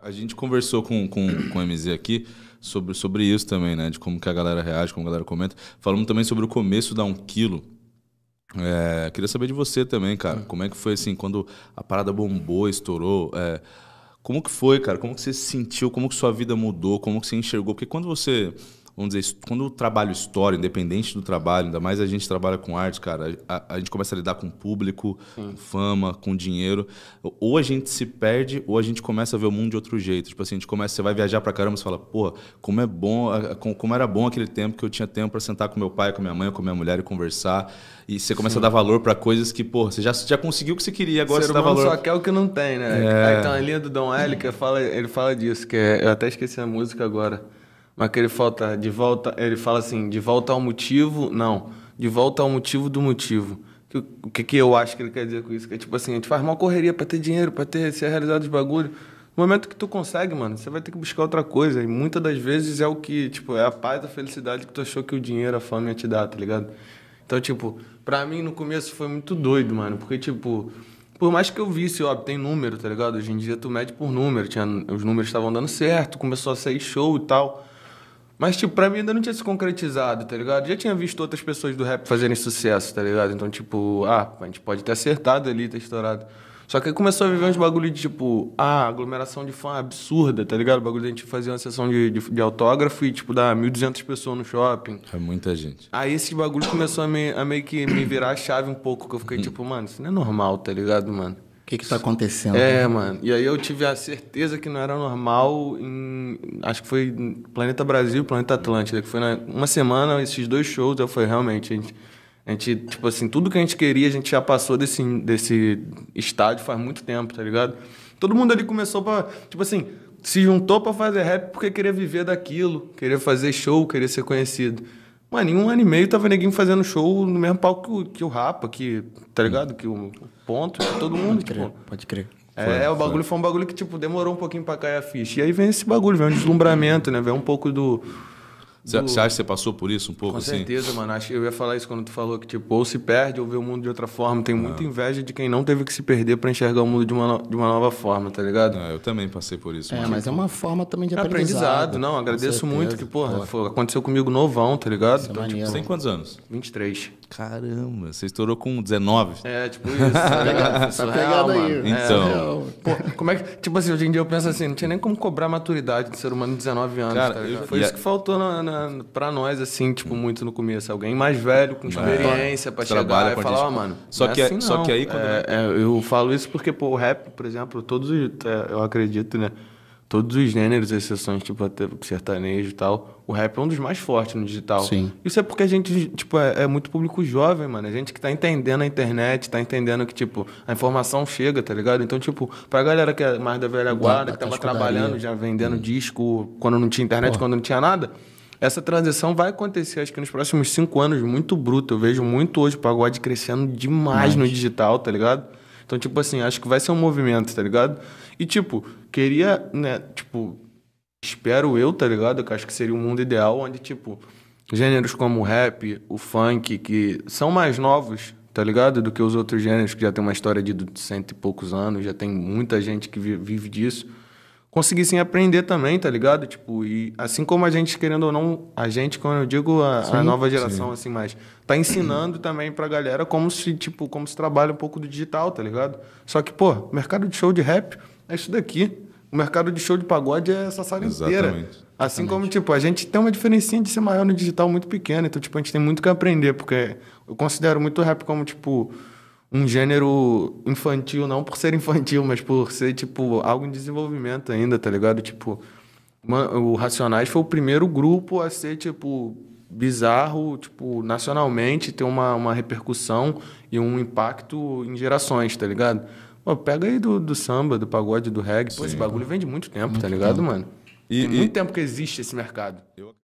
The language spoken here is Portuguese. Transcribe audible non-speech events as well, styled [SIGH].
A gente conversou com, com, com o MZ aqui sobre, sobre isso também, né? De como que a galera reage, como a galera comenta. Falamos também sobre o começo da Um Quilo. É, queria saber de você também, cara. Hum. Como é que foi, assim, quando a parada bombou, estourou? É, como que foi, cara? Como que você se sentiu? Como que sua vida mudou? Como que você enxergou? Porque quando você vamos dizer, quando o trabalho história, independente do trabalho, ainda mais a gente trabalha com arte, cara, a, a gente começa a lidar com público, Sim. com fama, com dinheiro. Ou a gente se perde, ou a gente começa a ver o mundo de outro jeito. Tipo assim, a gente começa, você vai viajar pra caramba e fala, porra, como é bom, como era bom aquele tempo que eu tinha tempo para sentar com meu pai, com minha mãe, com minha mulher e conversar. E você começa Sim. a dar valor para coisas que, porra, você já, já conseguiu o que você queria, agora o você dá valor. só quer o que não tem, né? É... Aí tem uma linha do Dom L que fala, ele fala disso, que é, eu até esqueci a música agora. Mas que ele falta de volta, ele fala assim, de volta ao motivo, não, de volta ao motivo do motivo. O que, que eu acho que ele quer dizer com isso? Que é tipo assim, a gente faz uma correria para ter dinheiro, para ter ser realizado os bagulhos. No momento que tu consegue, mano, você vai ter que buscar outra coisa. E muitas das vezes é o que, tipo, é a paz, a felicidade que tu achou que o dinheiro, a fama ia te dar, tá ligado? Então, tipo, pra mim no começo foi muito doido, mano. Porque, tipo, por mais que eu visse, ó, tem número, tá ligado? Hoje em dia tu mede por número. Tinha, os números estavam dando certo, começou a sair show e tal. Mas, tipo, pra mim ainda não tinha se concretizado, tá ligado? Já tinha visto outras pessoas do rap fazerem sucesso, tá ligado? Então, tipo, ah, a gente pode ter acertado ali, ter estourado. Só que aí começou a viver uns bagulho de tipo, ah, aglomeração de fã absurda, tá ligado? O bagulho da gente fazer uma sessão de, de, de, autógrafo e, tipo, dar 1.200 pessoas no shopping. É muita gente. Aí esse bagulho começou a, me, a meio que me virar a chave um pouco, que eu fiquei hum. tipo, mano, isso não é normal, tá ligado, mano? O que está acontecendo? É, né? mano. E aí eu tive a certeza que não era normal em. Acho que foi Planeta Brasil e Planeta Atlântida, que foi na, uma semana, esses dois shows. Eu falei, realmente, a gente, a gente, tipo assim, tudo que a gente queria, a gente já passou desse, desse estádio faz muito tempo, tá ligado? Todo mundo ali começou pra. Tipo assim, se juntou para fazer rap porque queria viver daquilo, queria fazer show, queria ser conhecido. Mano, em um ano e meio tava neguinho fazendo show no mesmo palco que o, que o Rapa, que, tá ligado? Hum. Que o Ponto, que todo mundo. Pode crer, tipo, pode crer. Foi, é, foi. o bagulho foi um bagulho que, tipo, demorou um pouquinho pra cair a ficha. E aí vem esse bagulho, vem um deslumbramento, né? Vem um pouco do você do... acha que você passou por isso um pouco Com assim? Com certeza, mano. Acho que eu ia falar isso quando tu falou que, tipo, ou se perde ou vê o mundo de outra forma. Tem ah. muita inveja de quem não teve que se perder para enxergar o mundo de uma, no... de uma nova forma, tá ligado? É, eu também passei por isso. É, mas, é uma forma também de aprendizado. aprendizado. Não, agradeço muito que, porra, porra, aconteceu comigo novão, tá ligado? É então, tipo, você tem quantos anos? 23. Caramba, você estourou com 19. É, tipo isso. tá [LAUGHS] tá pegado aí. Então. É, Pô, como é que, tipo assim, hoje em dia eu penso assim, não tinha nem como cobrar maturidade de ser humano de 19 anos, Cara, tá Foi isso que faltou na para né, pra nós, assim, tipo, muito no começo. Alguém mais velho, com é. experiência, é. pra Trabalha chegar e falar, ó, oh, mano. Só, é que, é assim, só que é aí quando. É, é, eu falo isso porque, pô, o rap, por exemplo, todos os. eu acredito, né? Todos os gêneros, exceções, tipo, até sertanejo e tal, o rap é um dos mais fortes no digital. Sim. Isso é porque a gente, tipo, é, muito público jovem, mano. A gente que tá entendendo a internet, tá entendendo que, tipo, a informação chega, tá ligado? Então, tipo, pra galera que é mais da velha guarda, da, da que tava trabalhando, né? já vendendo hum. disco, quando não tinha internet, Porra. quando não tinha nada, essa transição vai acontecer, acho que nos próximos cinco anos, muito bruto. Eu vejo muito hoje o pagode crescendo demais Mas... no digital, tá ligado? Então, tipo assim, acho que vai ser um movimento, tá ligado? E, tipo, queria, né, tipo, espero eu, tá ligado? Que acho que seria um mundo ideal onde, tipo, gêneros como o rap, o funk, que são mais novos, tá ligado? Do que os outros gêneros que já tem uma história de cento e poucos anos, já tem muita gente que vive disso conseguissem aprender também, tá ligado? Tipo, e assim como a gente, querendo ou não, a gente, quando eu digo a, sim, a nova geração, sim. assim, mas tá ensinando também pra galera como se, tipo, como se trabalha um pouco do digital, tá ligado? Só que, pô, mercado de show de rap é isso daqui. O mercado de show de pagode é essa sala Exatamente. inteira. Assim Exatamente. como, tipo, a gente tem uma diferencinha de ser maior no digital muito pequena, então, tipo, a gente tem muito que aprender, porque eu considero muito o rap como, tipo, um gênero infantil, não por ser infantil, mas por ser, tipo, algo em desenvolvimento ainda, tá ligado? Tipo, o Racionais foi o primeiro grupo a ser, tipo, bizarro, tipo, nacionalmente, ter uma, uma repercussão e um impacto em gerações, tá ligado? pega aí do, do samba, do pagode, do reggae, Sim, pô, esse bagulho mano. vem de muito tempo, muito tá ligado, tempo. mano? E, Tem muito tempo que existe esse mercado. Eu...